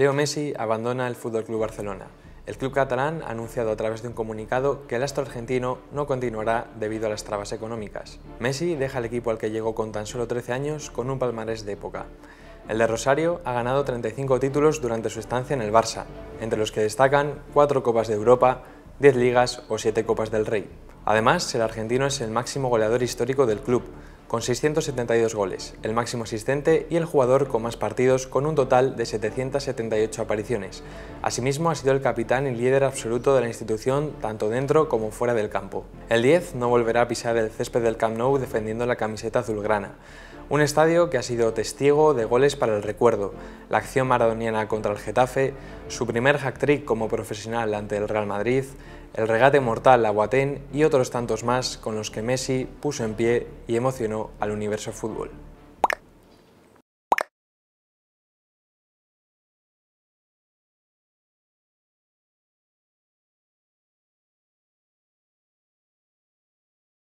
Leo Messi abandona el Fútbol Club Barcelona. El club catalán ha anunciado a través de un comunicado que el astro argentino no continuará debido a las trabas económicas. Messi deja el equipo al que llegó con tan solo 13 años con un palmarés de época. El de Rosario ha ganado 35 títulos durante su estancia en el Barça, entre los que destacan 4 Copas de Europa, 10 Ligas o 7 Copas del Rey. Además, el argentino es el máximo goleador histórico del club, con 672 goles, el máximo asistente y el jugador con más partidos con un total de 778 apariciones. Asimismo ha sido el capitán y líder absoluto de la institución tanto dentro como fuera del campo. El 10 no volverá a pisar el césped del Camp Nou defendiendo la camiseta azulgrana. Un estadio que ha sido testigo de goles para el recuerdo, la acción maradoniana contra el Getafe, su primer hack-trick como profesional ante el Real Madrid, el regate mortal a Guatén y otros tantos más con los que Messi puso en pie y emocionó al universo fútbol.